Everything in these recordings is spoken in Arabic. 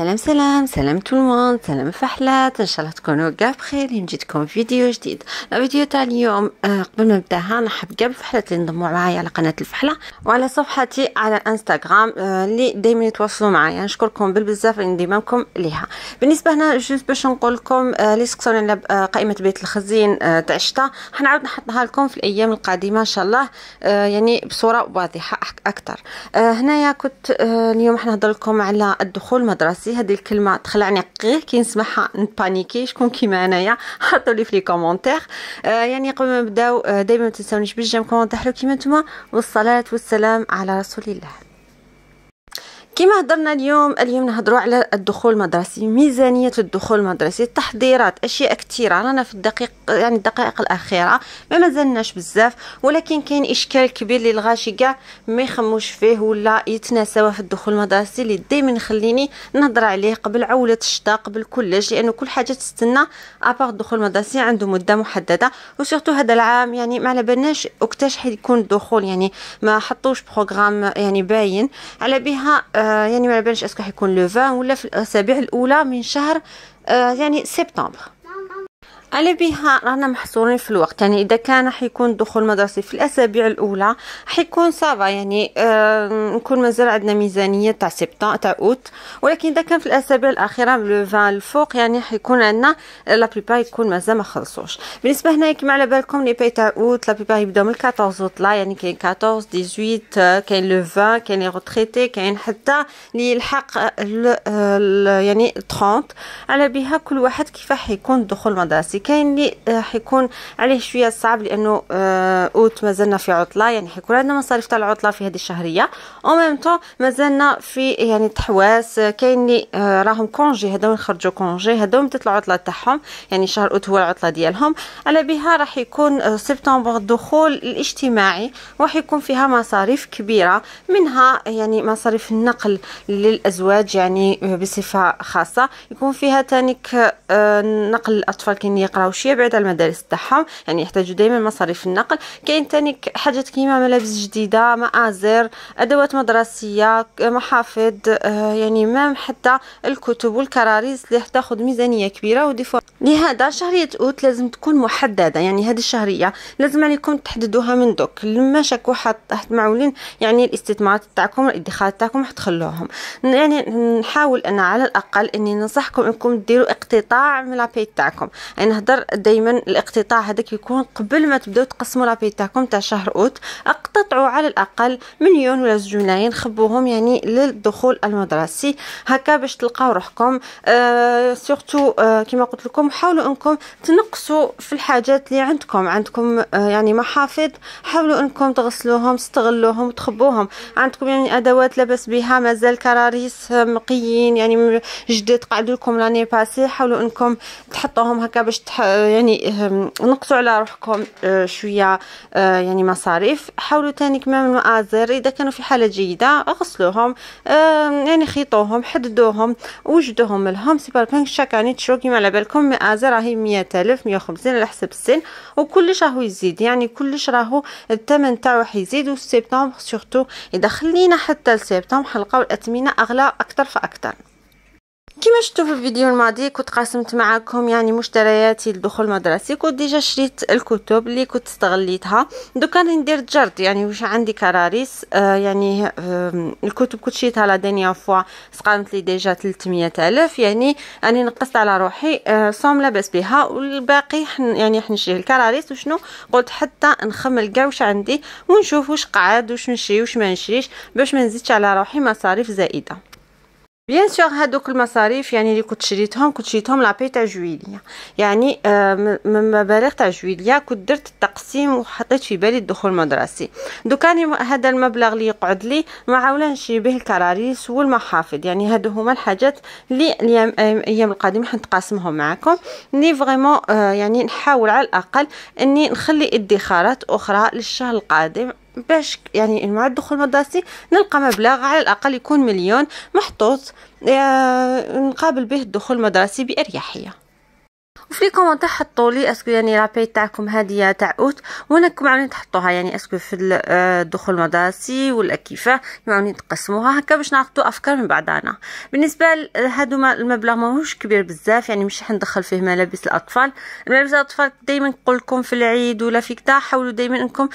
سلام سلام سلام تو الموند سلام فحلات ان شاء الله تكونوا كاع بخير نجيتكم فيديو جديد الفيديو تاع اليوم قبل ما نبداها نحب كاع الفحلات اللي انضموا معايا على قناه الفحله وعلى صفحتي على انستغرام اللي دائما يتواصلوا معايا نشكركم بالبزاف انضمامكم ليها بالنسبه هنا جوست باش نقول لكم آه لي سكسون قائمه بيت الخزين euh, تاع الشتاء حنعاود نحطها لكم في الايام القادمه ان شاء الله euh, يعني بصوره واضحه اكثر euh, هنايا كنت اليوم حنهضر لكم على الدخول المدرسي راسي هذه الكلمه تخلعني غير كي نسمعها نبانيكي شكون كيما انايا حطوا لي في لي كومونتير آه يعني قبل ما نبداو آه، دائما ما تنساونيش بالجيم كومونتير كيما نتوما والصلاه والسلام على رسول الله كما هضرنا اليوم اليوم نهضروا على الدخول المدرسي ميزانيه الدخول المدرسي التحضيرات اشياء كثيره رانا في الدقيق يعني الدقائق الاخيره ما مازلناش بزاف ولكن كاين اشكال كبير اللي الغاشي كاع ما يخموش فيه ولا يتناساوه في الدخول المدرسي اللي دائما خليني نهضر عليه قبل عوله الشتاء قبل كلش لانه كل حاجه تستنى ابار الدخول المدرسي عنده مده محدده وسورتو هذا العام يعني ما على بالناش وقتاش حيكون الدخول يعني ما حطوش بروغرام يعني باين على بها آه آه يعني ما بالش اسكو حيكون لو 20 ولا في الاسابيع الاولى من شهر آه يعني سبتمبر على بها رانا محصورين في الوقت يعني اذا كان حيكون الدخول المدرسي في الاسابيع الاولى حيكون صعبة يعني آه نكون مازال عندنا ميزانيه تاع سبتا تاع اوت ولكن اذا كان في الاسابيع الاخيره لو فان الفوق يعني حيكون عندنا آه، لا يكون مازال ما خلصوش بالنسبه هنا كما على بالكم لي باي تاع اوت لا بليبار يبداو من 14 اوت يعني كاين 14 18 آه، كاين لو 20 كاين لي روتريتي كاين حتى لي يلحق آه، يعني 30 على بها كل واحد كيفاش حيكون الدخول المدرسي كاين اللي آه، حيكون عليه شويه صعب لانه آه، اوت مازلنا في عطله يعني حيكون عندنا مصاريف تاع العطله في هذه الشهريه او ميم طون مازلنا في يعني تحواس كاين اللي آه، راهم كونجي هذو يخرجوا كونجي هذو تطلع العطله تاعهم يعني شهر اوت هو العطله ديالهم على بها راح يكون سبتمبر الدخول الاجتماعي راح يكون فيها مصاريف كبيره منها يعني مصاريف النقل للازواج يعني بصفه خاصه يكون فيها تانيك نقل الاطفال كاين يقراو شي بعد على المدارس تاعهم يعني يحتاجوا دائما مصاريف النقل كاين ثاني حاجات كيما ملابس جديده مآزر ادوات مدرسيه محافظ آه، يعني مام حتى الكتب والكراريس اللي تاخذ ميزانيه كبيره ودي لهذا شهريه اوت لازم تكون محدده يعني هذه الشهريه لازم عليكم تحددوها من دوك لما شكو حط معولين يعني الاستثمارات تاعكم الادخارات تاعكم راح تخلوهم يعني نحاول انا على الاقل اني ننصحكم انكم ديروا اقتطاع من لابي تاعكم يعني نهضر دائما الاقتطاع هذاك يكون قبل ما تبداو تقسموا لابي تاعكم تاع شهر اوت اقتطعوا على الاقل مليون ولا زوج ملايين خبوهم يعني للدخول المدرسي هكا باش تلقاو روحكم أه سورتو أه كما قلت لكم حاولوا انكم تنقصوا في الحاجات اللي عندكم عندكم أه يعني محافظ حاولوا انكم تغسلوهم تستغلوهم وتخبوهم عندكم يعني ادوات لاباس بها مازال كراريس آه، مقيين يعني جدد قعدوا لكم لاني باسي حاولوا انكم تحطوهم هكا باش يعني نقصوا على روحكم آه، شويه آه، يعني مصاريف حاولوا تاني كمان المآزر اذا كانوا في حاله جيده غسلوهم آه، يعني خيطوهم حددوهم وجدوهم لهم سي بالكم شاكاني تشرو كيما على بالكم مآزر راهي 100000 150 على حسب السن وكلش راهو يزيد يعني كلش راهو الثمن تاعو حيزيد وسبتمبر سورتو اذا خلينا حتى لسبتمبر حلقه الاثمنه اغلى اكثر فاكثر كما شفتوا في الفيديو الماضي كنت قاسمت معكم يعني مشترياتي لدخول مدرستي كنت ديجا شريت الكتب اللي كنت استغليتها دوكا راني ندير جرد يعني واش عندي كراريس آه يعني آه الكتب كنت شريتها لا دنيا فوا سقامت لي ديجا 300 الف يعني راني نقصت على روحي آه صوم لاباس بها والباقي حن يعني حنشري الكراريس وشنو قلت حتى نخمل كاع واش عندي ونشوف واش قعد واش نشري واش ما نشريش باش ما نزيدش على روحي مصاريف زائده بيان سور هادوك المصاريف يعني اللي كنت شريتهم كنت شريتهم لابي تاع جويليه يعني من مبالغ تاع جويليه كنت درت التقسيم وحطيت في بالي الدخول المدرسي دوكاني هذا المبلغ اللي يقعد لي ما عاولا نشري به الكراريس والمحافظ يعني هادو هما الحاجات اللي الايام الايام القادمه حنتقاسمهم معكم ني فريمون يعني نحاول على الاقل اني نخلي ادخارات اخرى للشهر القادم باش يعني مع الدخول المدرسي نلقى مبلغ على الاقل يكون مليون محطوط آه، نقابل به الدخول المدرسي باريحيه وفي لي كومونتير حطوا لي اسكو يعني لاباي تاعكم هذه تاع اوت وانكم عاونين تحطوها يعني اسكو في الدخول آه، المدرسي ولا كيفاه عاونين تقسموها هكا باش نعطوا افكار من بعدنا بالنسبه لهادو المبلغ ماهوش كبير بزاف يعني مش حندخل فيه ملابس الاطفال ملابس الاطفال دائما نقول لكم في العيد ولا في كتا حاولوا دائما انكم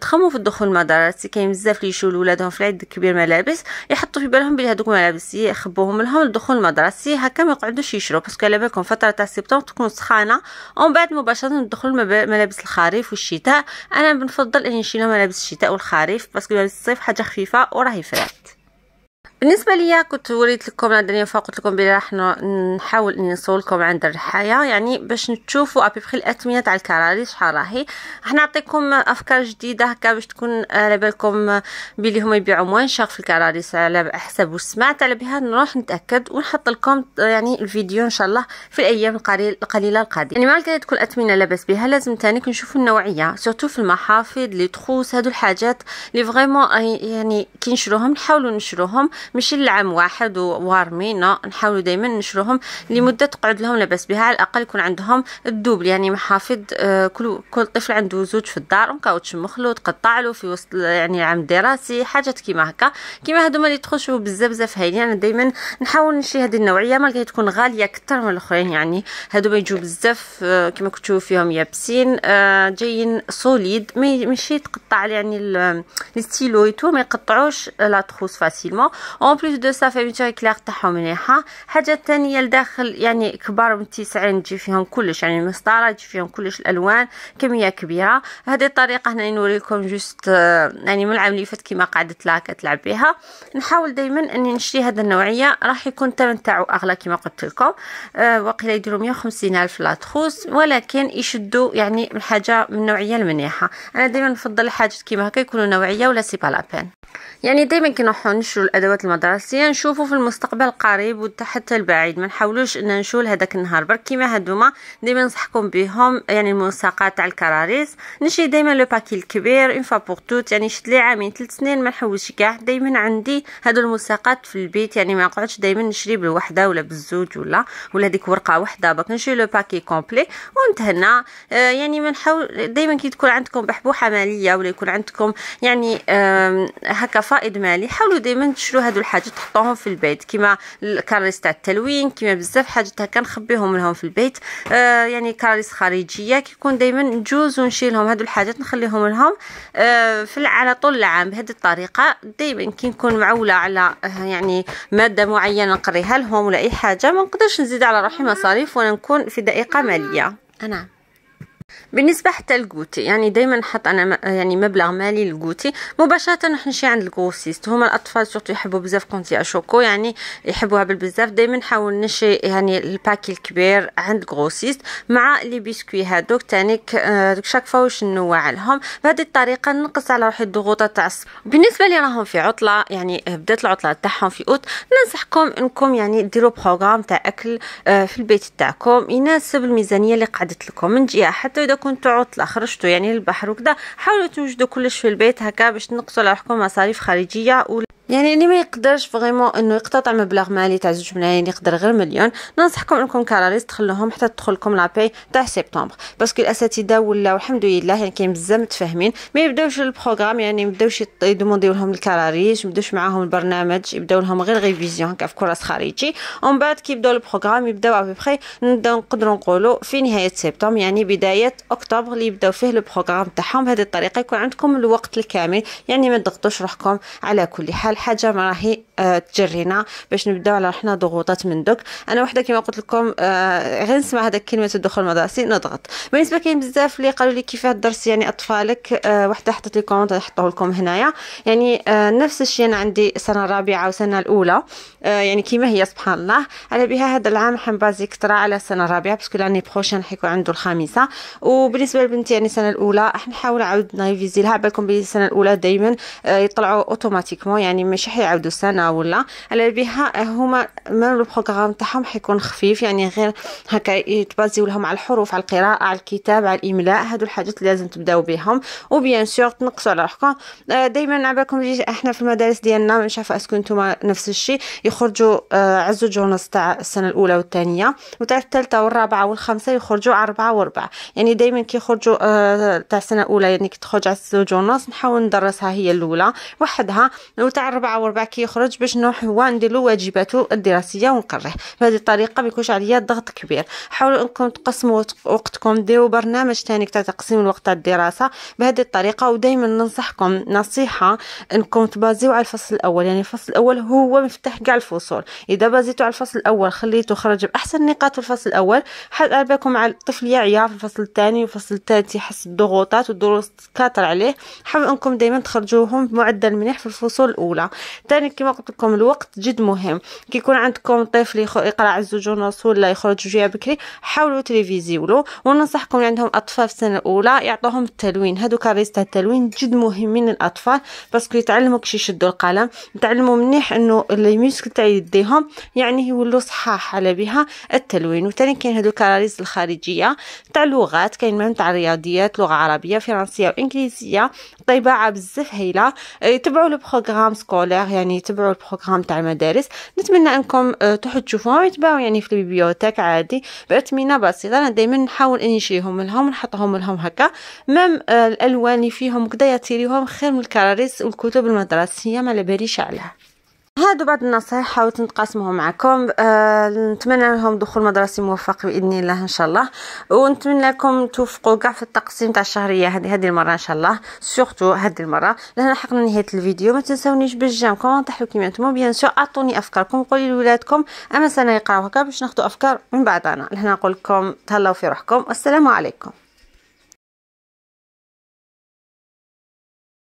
تخموا في الدخول المدرسي كاين بزاف اللي يشولوا ولادهم في العيد كبير ملابس يحطوا في بالهم بلي هذوك الملابس يخبوهم لهم الدخول المدرسي هكا ما يقعدوش يشرو باسكو على بالكم فتره تاع سبتمبر تكون سخانه ومن بعد مباشره ندخل ملابس الخريف والشتاء انا بنفضل اني نشري ملابس الشتاء والخريف باسكو ملابس الصيف حاجه خفيفه وراهي فرات بالنسبة ليا كنت وريت لكم الدنيا فقلت لكم بلي راح نحاول اني نصوركم عند الرحاية يعني باش تشوفوا ابيبخي الاثمنة تاع الكراري شحال راهي راح نعطيكم افكار جديدة هكا باش تكون على بالكم بلي هما يبيعوا موان شاق في الكراريس على حسب وسمعت على بها نروح نتاكد ونحط لكم يعني الفيديو ان شاء الله في الايام القليله القادمه يعني مالك تكون اثمنه لاباس بها لازم تاني نشوفوا النوعيه سورتو في المحافظ لي تخوس هادو الحاجات لي فريمون يعني كي نشروهم نحاولوا نشروهم ماشي لعام واحد وارمينا نحاولوا دائما نشروهم لمده تقعد لهم لاباس بها على الاقل يكون عندهم الدوبل يعني محافظ آه، كل كل طفل عنده زوج في الدار كاوتش تشمخلو قطع له في وسط يعني العام الدراسي حاجات كيما هكا كيما هادوما اللي تخشوا بزاف بزاف هايلين يعني انا دائما نحاول نشري هذه النوعيه مالك تكون غاليه اكثر من الاخرين يعني هادو يجوا بزاف آه، كيما كنتو فيهم يابسين آه، جايين سوليد ماشي تقطع يعني الستيلو ايتو ما يقطعوش لا تروس فاسيلمون اون بليس دو صافي فيرميتور كلير تاعهم مليحه حاجه ثانيه لداخل يعني كبار من 90 تجي فيهم كلش يعني المسطره تجي فيهم كلش الالوان كميه كبيره هذه الطريقه هنا نوريكم جوست يعني من العام اللي فات كيما قعدت لها كتلعب بها نحاول دائما اني نشري هذا النوعيه راح يكون الثمن تاعو اغلى كيما قلت لكم أه وقيلا يديروا 150 الف لاطخوس ولكن يشدوا يعني من حاجه من النوعيه المنيحه انا دائما نفضل الحاجات كيما هكا يكونوا نوعيه ولا سي با يعني دائما كي نروحو نشرو الادوات المدرسيه نشوفوا في المستقبل القريب وحتى البعيد ما نحاولوش ان نشول هذاك النهار برك كيما هادوما ديما نصحكم بهم يعني الملصقات تاع الكراريس نشري دائما لو باكي الكبير اون فوا بور توت يعني شت لي عامين ثلاث سنين ما نحوش كاع دائما عندي هادو الملصقات في البيت يعني ما نقعدش دائما نشري بالوحده ولا بالزوج ولا ولا ديك ورقه وحده برك نشري لو باكي كومبلي ونتهنى آه يعني ما نحاول دائما كي تكون عندكم بحبوحه ماليه ولا يكون عندكم يعني آه هكا فائض مالي حاولوا دائما تشروا هادو الحاجات تحطوهم في البيت كيما الكراريس تاع التلوين كيما بزاف حاجات هكا نخبيهم لهم في البيت آه يعني كراريس خارجيه كيكون دائما نجوز ونشيلهم هادو الحاجات نخليهم لهم آه في على طول العام بهذه الطريقه دائما كي نكون معوله على آه، يعني ماده معينه نقريها لهم ولا اي حاجه ما نقدرش نزيد على روحي مصاريف وانا نكون في دقيقه ماليه أنا. بالنسبة حتى للكوتي يعني دايما نحط انا يعني مبلغ مالي للكوتي مباشرة نروح نمشي عند الكروسيست هما الاطفال سورتو يحبوا بزاف كونتي اشوكو يعني يحبوها بالبزاف دايما نحاول نشي يعني الباكي الكبير عند الكروسيست مع لي بيسكوي هادوك تاني آه، دوك شاك فوا واش نوع لهم بهذه الطريقة نقص على روحي الضغوطات تاع الصيف بالنسبة لي راهم في عطلة يعني بدات العطلة تاعهم في اوت ننصحكم انكم يعني ديروا بروغرام تاع اكل آه، في البيت تاعكم يناسب الميزانية اللي قعدت لكم من جهة حتى حتى اذا كنتوا عطله خرجتوا يعني للبحر وكذا حاولوا توجدوا كلش في البيت هكا باش تنقصوا على مصاريف خارجيه يعني اللي ما يقدرش فريمون انه يقتطع مبلغ مالي تاع زوج ملايين يقدر غير مليون ننصحكم انكم كاراليس تخلوهم حتى تدخلكم لاباي تاع سبتمبر باسكو الاساتذه ولاو الحمد لله يعني كاين بزاف متفاهمين ما يبداوش البروغرام يعني ما يبداوش يدومونديو لهم الكراريس ما يبداوش معاهم البرنامج يبداو لهم غير ريفيزيون هكا في كراس خارجي ومن بعد كي يبداو البروغرام يبداو ابوبخي نبداو نقدروا نقولوا في نهايه سبتمبر يعني بدايه اكتوبر اللي يبداو فيه البروغرام تاعهم بهذه الطريقه يكون عندكم الوقت الكامل يعني ما تضغطوش روحكم على كل حال الحاجه ما راهي آه، تجرينا باش نبداو على حنا ضغوطات من دوك انا وحده كما قلت لكم آه غير نسمع هذاك كلمه الدخول المدرسي نضغط بالنسبه كاين بزاف اللي قالوا لي كيفاه الدرس يعني اطفالك آه وحده حطت لي كومنت نحطه لكم هنايا يعني آه نفس الشيء انا عندي سنه رابعه وسنه الاولى آه، يعني كيما هي سبحان الله على بها هذا العام حنبازي كثر على السنه الرابعه باسكو لاني بروشان حيكون عنده الخامسه وبالنسبه لبنتي يعني السنه الاولى حنحاول عاود نايفيزي لها بالكم بالسنه الاولى دائما يطلعوا اوتوماتيكمون يعني ماشي حيعاودوا السنه ولا على بها هما مام البروغرام تاعهم حيكون خفيف يعني غير هكا يتبازيو لهم على الحروف على القراءه على الكتاب على الاملاء هادو الحاجات اللي لازم تبداو بهم وبيان سور تنقصوا على روحكم آه، دائما على بالكم احنا في المدارس ديالنا مش عارفه اسكو نتوما نفس الشيء يخرجوا آه، عزو جونس تاع السنه الاولى والثانيه وتاع الثالثه والرابعه والخامسه يخرجوا اربعه وربع يعني دائما كيخرجوا آه، تاع السنه الاولى يعني كي تخرج عزو جونس نحاول ندرسها هي الاولى وحدها وتاع الربعه وربع كيخرج نخرج باش نروح هو ندير له واجباته الدراسيه ونقريه بهذه الطريقه ما يكونش عليا ضغط كبير حاولوا انكم تقسموا وقتكم ديروا برنامج تاني تاع تقسيم الوقت تاع الدراسه بهذه الطريقه ودائما ننصحكم نصيحه انكم تبازيو على الفصل الاول يعني الفصل الاول هو مفتاح كاع الفصول اذا بازيتوا على الفصل الاول خليتو خرج باحسن نقاط في الفصل الاول حل بالكم على الطفل يعيا في الفصل الثاني والفصل الثالث يحس بالضغوطات والدروس تكاثر عليه حاولوا انكم دائما تخرجوهم بمعدل منيح في الفصول الاولى ثاني كما قلت لكم الوقت جد مهم كي يكون عندكم طفل يقرا على الزوج ونص ولا يخرج جهه بكري حاولوا تريفيزيولو وننصحكم اللي عندهم اطفال في السنه الاولى يعطوهم التلوين هذوك ريست التلوين جد مهمين للاطفال باسكو يتعلموا كيش يشدوا القلم يتعلموا منيح انه ميسك تاع يديهم يعني يولوا صحاح على بها التلوين وثاني كاين هذوك الكراريس الخارجيه تاع اللغات كاين من تاع الرياضيات لغه عربيه فرنسيه وانجليزيه طيبه بزاف هايله يتبعوا إيه، لو بروغرام سكولير يعني يتبعوا يتبعوا البروغرام تاع المدارس نتمنى انكم آه، تروحوا تشوفوهم يتباعوا يعني في البيبيوتيك عادي باثمنه بسيطه انا دائما نحاول انشيهم لهم نحطهم لهم هكا مام آه، الالوان اللي فيهم كدا يطيريهم خير من الكراريس والكتب المدرسيه ما على باليش هادو بعض النصائح حاولت نتقاسمهم معكم أه نتمنى لهم دخول مدرسي موفق باذن الله ان شاء الله ونتمنى لكم توفقوا كاع في التقسيم تاع الشهريه هذه هذه المره ان شاء الله سورتو هذه المره لهنا حقنا نهايه الفيديو ما تنساونيش بالجام كومونط تحيو كيما نتوما بيان سور اعطوني افكاركم قولي لولادكم اما سنه يقراو هكا باش ناخذوا افكار من بعضنا لهنا نقول لكم تهلاو في روحكم والسلام عليكم